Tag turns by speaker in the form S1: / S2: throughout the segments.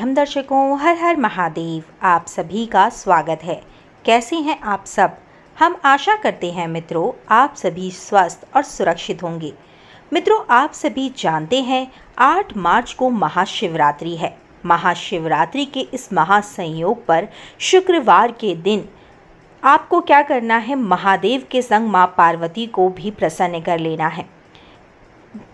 S1: अभ्यम दर्शकों हर हर महादेव आप सभी का स्वागत है कैसे हैं आप सब हम आशा करते हैं मित्रों आप सभी स्वस्थ और सुरक्षित होंगे मित्रों आप सभी जानते हैं 8 मार्च को महाशिवरात्रि है महाशिवरात्रि के इस महासंयोग पर शुक्रवार के दिन आपको क्या करना है महादेव के संग माँ पार्वती को भी प्रसन्न कर लेना है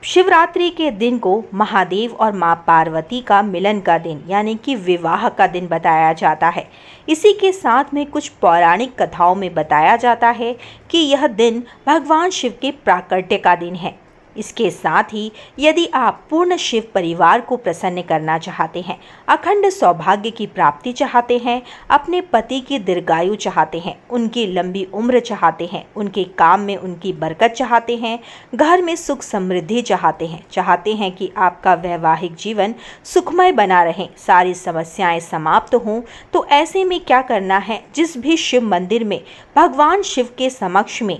S1: शिवरात्रि के दिन को महादेव और माँ पार्वती का मिलन का दिन यानी कि विवाह का दिन बताया जाता है इसी के साथ में कुछ पौराणिक कथाओं में बताया जाता है कि यह दिन भगवान शिव के प्राकट्य का दिन है इसके साथ ही यदि आप पूर्ण शिव परिवार को प्रसन्न करना चाहते हैं अखंड सौभाग्य की प्राप्ति चाहते हैं अपने पति की दीर्घायु चाहते हैं उनकी लंबी उम्र चाहते हैं उनके काम में उनकी बरकत चाहते हैं घर में सुख समृद्धि चाहते हैं चाहते हैं कि आपका वैवाहिक जीवन सुखमय बना रहे सारी समस्याएं समाप्त हों तो ऐसे में क्या करना है जिस भी शिव मंदिर में भगवान शिव के समक्ष में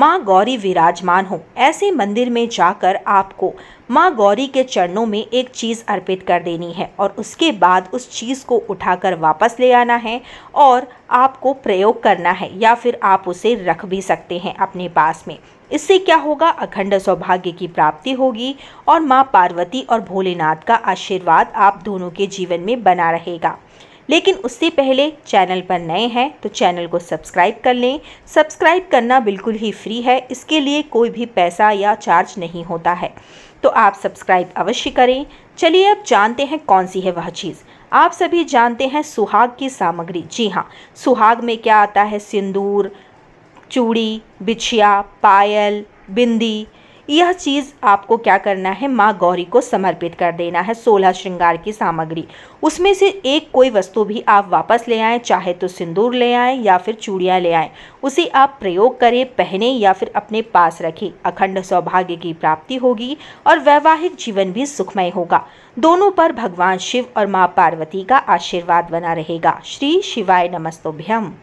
S1: माँ गौरी विराजमान हो ऐसे मंदिर में जाकर आपको माँ गौरी के चरणों में एक चीज़ अर्पित कर देनी है और उसके बाद उस चीज़ को उठाकर वापस ले आना है और आपको प्रयोग करना है या फिर आप उसे रख भी सकते हैं अपने पास में इससे क्या होगा अखंड सौभाग्य की प्राप्ति होगी और माँ पार्वती और भोलेनाथ का आशीर्वाद आप दोनों के जीवन में बना रहेगा लेकिन उससे पहले चैनल पर नए हैं तो चैनल को सब्सक्राइब कर लें सब्सक्राइब करना बिल्कुल ही फ्री है इसके लिए कोई भी पैसा या चार्ज नहीं होता है तो आप सब्सक्राइब अवश्य करें चलिए अब जानते हैं कौन सी है वह चीज़ आप सभी जानते हैं सुहाग की सामग्री जी हाँ सुहाग में क्या आता है सिंदूर चूड़ी बिछिया पायल बिंदी यह चीज़ आपको क्या करना है माँ गौरी को समर्पित कर देना है सोलह श्रृंगार की सामग्री उसमें से एक कोई वस्तु भी आप वापस ले आएँ चाहे तो सिंदूर ले आएँ या फिर चूड़ियाँ ले आएँ उसे आप प्रयोग करें पहने या फिर अपने पास रखें अखंड सौभाग्य की प्राप्ति होगी और वैवाहिक जीवन भी सुखमय होगा दोनों पर भगवान शिव और माँ पार्वती का आशीर्वाद बना रहेगा श्री शिवाय नमस्तोभ्यम